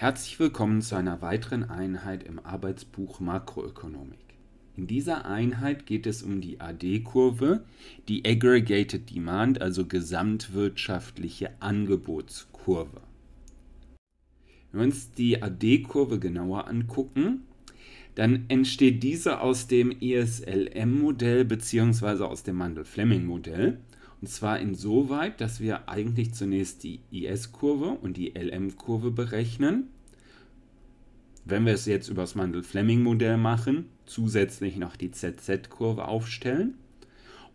Herzlich willkommen zu einer weiteren Einheit im Arbeitsbuch Makroökonomik. In dieser Einheit geht es um die AD-Kurve, die Aggregated Demand, also gesamtwirtschaftliche Angebotskurve. Wenn wir uns die AD-Kurve genauer angucken, dann entsteht diese aus dem ESLM-Modell bzw. aus dem Mandel-Fleming-Modell. Und zwar insoweit, dass wir eigentlich zunächst die IS-Kurve und die LM-Kurve berechnen. Wenn wir es jetzt über das Mandel-Fleming-Modell machen, zusätzlich noch die ZZ-Kurve aufstellen,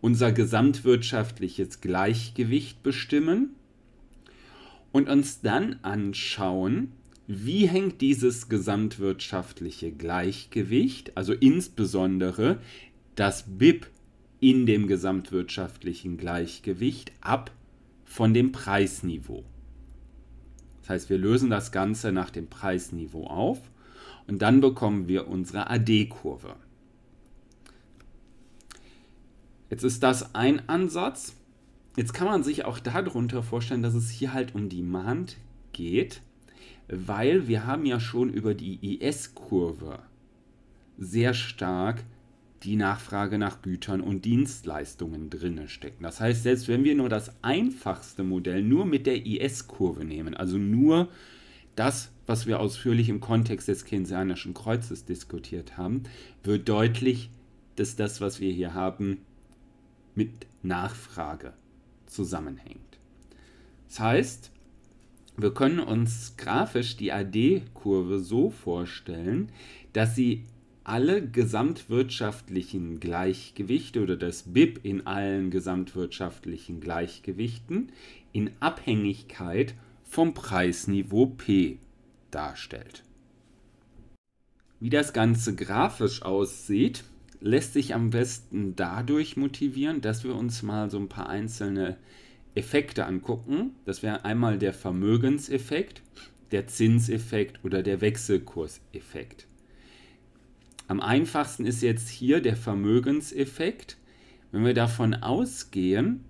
unser gesamtwirtschaftliches Gleichgewicht bestimmen und uns dann anschauen, wie hängt dieses gesamtwirtschaftliche Gleichgewicht, also insbesondere das BIP in dem gesamtwirtschaftlichen Gleichgewicht ab von dem Preisniveau. Das heißt, wir lösen das Ganze nach dem Preisniveau auf und dann bekommen wir unsere AD-Kurve. Jetzt ist das ein Ansatz. Jetzt kann man sich auch darunter vorstellen, dass es hier halt um Demand geht, weil wir haben ja schon über die IS-Kurve sehr stark die Nachfrage nach Gütern und Dienstleistungen drinne stecken. Das heißt, selbst wenn wir nur das einfachste Modell nur mit der IS-Kurve nehmen, also nur das, was wir ausführlich im Kontext des keynesianischen Kreuzes diskutiert haben, wird deutlich, dass das, was wir hier haben, mit Nachfrage zusammenhängt. Das heißt, wir können uns grafisch die AD-Kurve so vorstellen, dass sie alle gesamtwirtschaftlichen Gleichgewichte oder das BIP in allen gesamtwirtschaftlichen Gleichgewichten in Abhängigkeit vom Preisniveau P darstellt. Wie das Ganze grafisch aussieht, lässt sich am besten dadurch motivieren, dass wir uns mal so ein paar einzelne Effekte angucken. Das wäre einmal der Vermögenseffekt, der Zinseffekt oder der Wechselkurseffekt. Am einfachsten ist jetzt hier der Vermögenseffekt. Wenn wir davon ausgehen,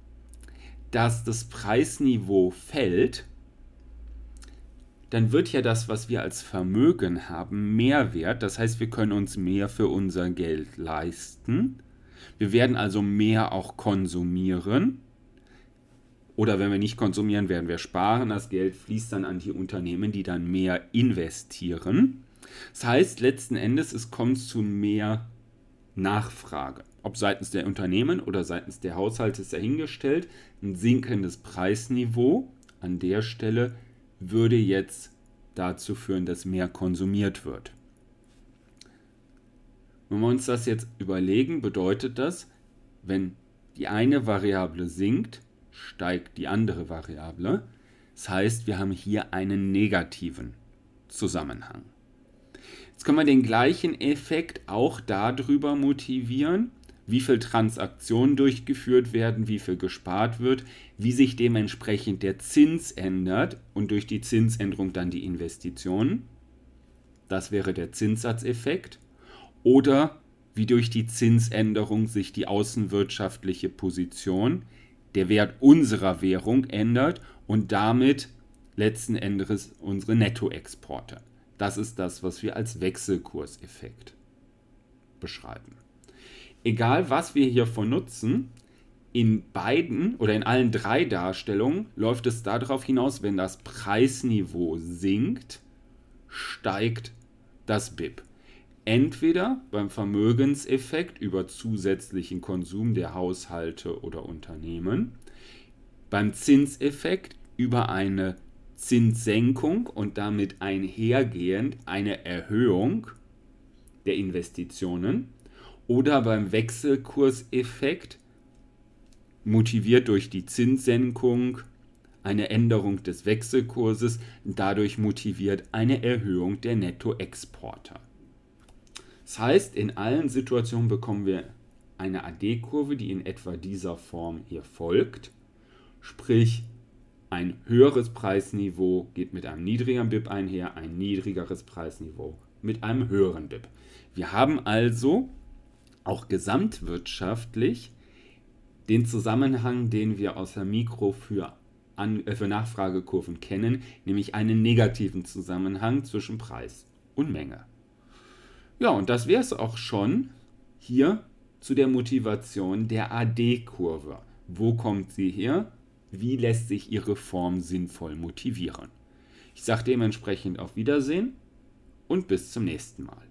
dass das Preisniveau fällt, dann wird ja das, was wir als Vermögen haben, mehr wert. Das heißt, wir können uns mehr für unser Geld leisten. Wir werden also mehr auch konsumieren. Oder wenn wir nicht konsumieren, werden wir sparen. Das Geld fließt dann an die Unternehmen, die dann mehr investieren. Das heißt, letzten Endes, es kommt zu mehr Nachfrage. Ob seitens der Unternehmen oder seitens der Haushalte ist dahingestellt, ein sinkendes Preisniveau an der Stelle würde jetzt dazu führen, dass mehr konsumiert wird. Wenn wir uns das jetzt überlegen, bedeutet das, wenn die eine Variable sinkt, steigt die andere Variable. Das heißt, wir haben hier einen negativen Zusammenhang. Jetzt können wir den gleichen Effekt auch darüber motivieren, wie viel Transaktionen durchgeführt werden, wie viel gespart wird, wie sich dementsprechend der Zins ändert und durch die Zinsänderung dann die Investitionen. Das wäre der Zinssatzeffekt. Oder wie durch die Zinsänderung sich die außenwirtschaftliche Position, der Wert unserer Währung ändert und damit letzten Endes unsere Nettoexporte. Das ist das, was wir als Wechselkurseffekt beschreiben. Egal, was wir hiervon nutzen, in beiden oder in allen drei Darstellungen läuft es darauf hinaus, wenn das Preisniveau sinkt, steigt das BIP. Entweder beim Vermögenseffekt über zusätzlichen Konsum der Haushalte oder Unternehmen, beim Zinseffekt über eine Zinssenkung und damit einhergehend eine Erhöhung der Investitionen oder beim Wechselkurseffekt motiviert durch die Zinssenkung eine Änderung des Wechselkurses, dadurch motiviert eine Erhöhung der Nettoexporte. Das heißt, in allen Situationen bekommen wir eine AD-Kurve, die in etwa dieser Form hier folgt, sprich ein höheres Preisniveau geht mit einem niedrigeren BIP einher, ein niedrigeres Preisniveau mit einem höheren BIP. Wir haben also auch gesamtwirtschaftlich den Zusammenhang, den wir aus der Mikro für, An äh, für Nachfragekurven kennen, nämlich einen negativen Zusammenhang zwischen Preis und Menge. Ja, und das wäre es auch schon hier zu der Motivation der AD-Kurve. Wo kommt sie her? wie lässt sich ihre Form sinnvoll motivieren. Ich sage dementsprechend auf Wiedersehen und bis zum nächsten Mal.